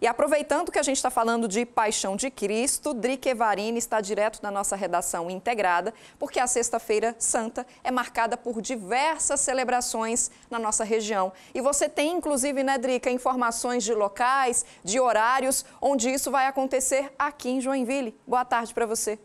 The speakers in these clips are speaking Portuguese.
E aproveitando que a gente está falando de Paixão de Cristo, Drike Varini está direto na nossa redação integrada, porque a Sexta-feira Santa é marcada por diversas celebrações na nossa região. E você tem, inclusive, né, Drica, informações de locais, de horários, onde isso vai acontecer aqui em Joinville. Boa tarde para você.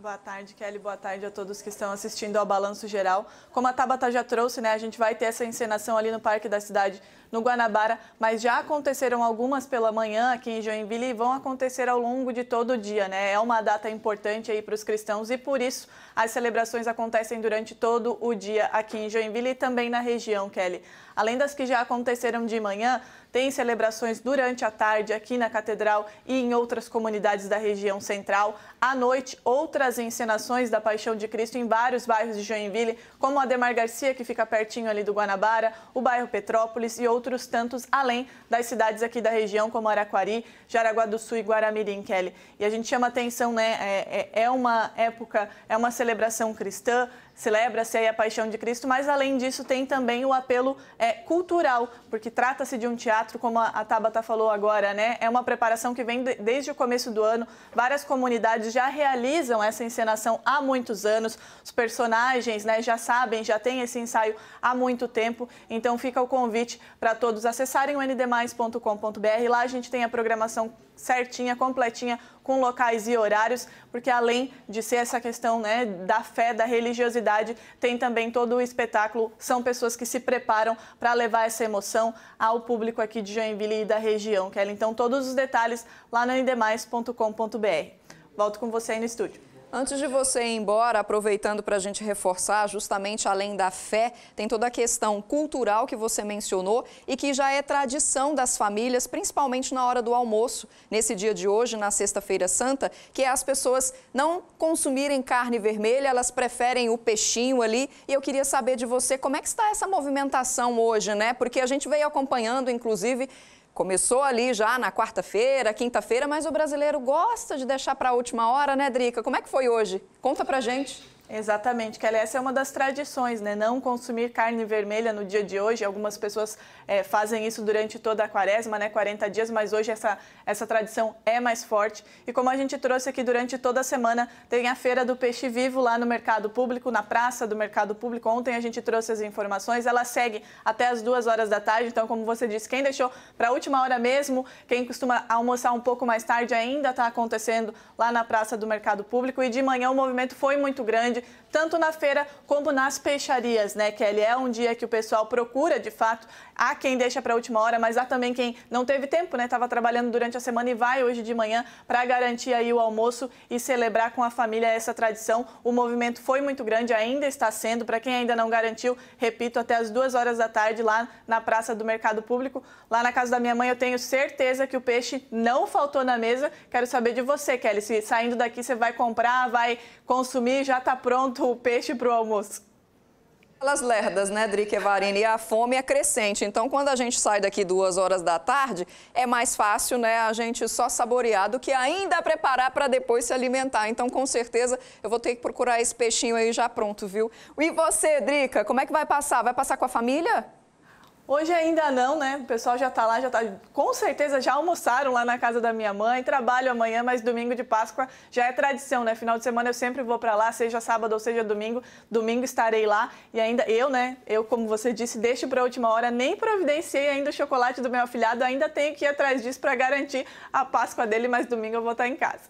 Boa tarde, Kelly. Boa tarde a todos que estão assistindo ao Balanço Geral. Como a Tabata já trouxe, né, a gente vai ter essa encenação ali no Parque da Cidade, no Guanabara, mas já aconteceram algumas pela manhã aqui em Joinville e vão acontecer ao longo de todo o dia, né? É uma data importante aí para os cristãos e por isso as celebrações acontecem durante todo o dia aqui em Joinville e também na região, Kelly. Além das que já aconteceram de manhã, tem celebrações durante a tarde aqui na Catedral e em outras comunidades da região central. À noite, outras encenações da Paixão de Cristo em vários bairros de Joinville, como Ademar Garcia, que fica pertinho ali do Guanabara, o bairro Petrópolis e outros tantos, além das cidades aqui da região, como Araquari, Jaraguá do Sul e Guaramirim, Kelly. E a gente chama atenção, né? É, é, é uma época, é uma celebração cristã, celebra-se a paixão de Cristo, mas além disso tem também o apelo é, cultural, porque trata-se de um teatro, como a, a Tabata falou agora, né? É uma preparação que vem de, desde o começo do ano. Várias comunidades já realizam essa encenação há muitos anos. Os personagens né, já sabem, já têm esse ensaio há muito tempo. Então fica o convite para todos acessarem o ndmais.com.br. Lá a gente tem a programação certinha, completinha, com locais e horários, porque além de ser essa questão né, da fé, da religiosidade, tem também todo o espetáculo. São pessoas que se preparam para levar essa emoção ao público aqui de Joinville e da região. Kelly, então todos os detalhes lá no endemais.com.br. Volto com você aí no estúdio. Antes de você ir embora, aproveitando para a gente reforçar, justamente além da fé, tem toda a questão cultural que você mencionou e que já é tradição das famílias, principalmente na hora do almoço, nesse dia de hoje, na Sexta-feira Santa, que é as pessoas não consumirem carne vermelha, elas preferem o peixinho ali. E eu queria saber de você como é que está essa movimentação hoje, né? Porque a gente veio acompanhando, inclusive, Começou ali já na quarta-feira, quinta-feira, mas o brasileiro gosta de deixar para a última hora, né, Drica? Como é que foi hoje? Conta pra gente. Exatamente, que aliás é uma das tradições, né? Não consumir carne vermelha no dia de hoje. Algumas pessoas é, fazem isso durante toda a quaresma, né? 40 dias, mas hoje essa, essa tradição é mais forte. E como a gente trouxe aqui durante toda a semana, tem a Feira do Peixe Vivo lá no Mercado Público, na Praça do Mercado Público. Ontem a gente trouxe as informações, ela segue até as duas horas da tarde. Então, como você disse, quem deixou para a última hora mesmo, quem costuma almoçar um pouco mais tarde, ainda está acontecendo lá na Praça do Mercado Público. E de manhã o movimento foi muito grande tanto na feira como nas peixarias, né, Kelly? É um dia que o pessoal procura, de fato, há quem deixa para a última hora, mas há também quem não teve tempo, né, estava trabalhando durante a semana e vai hoje de manhã para garantir aí o almoço e celebrar com a família essa tradição. O movimento foi muito grande, ainda está sendo, para quem ainda não garantiu, repito, até as duas horas da tarde lá na Praça do Mercado Público, lá na casa da minha mãe, eu tenho certeza que o peixe não faltou na mesa. Quero saber de você, Kelly, se saindo daqui você vai comprar, vai consumir, já está pronto pronto o peixe para o almoço. Elas lerdas, né, Drica Evarine? E a fome é crescente. Então, quando a gente sai daqui duas horas da tarde, é mais fácil, né, a gente só saborear do que ainda preparar para depois se alimentar. Então, com certeza, eu vou ter que procurar esse peixinho aí já pronto, viu? E você, Drica, como é que vai passar? Vai passar com a família? Hoje ainda não, né? O pessoal já está lá, já está. Com certeza já almoçaram lá na casa da minha mãe. Trabalho amanhã, mas domingo de Páscoa já é tradição, né? Final de semana eu sempre vou para lá, seja sábado ou seja domingo. Domingo estarei lá e ainda eu, né? Eu, como você disse, deixo para última hora, nem providenciei ainda o chocolate do meu afilhado, ainda tenho que ir atrás disso para garantir a Páscoa dele, mas domingo eu vou estar tá em casa.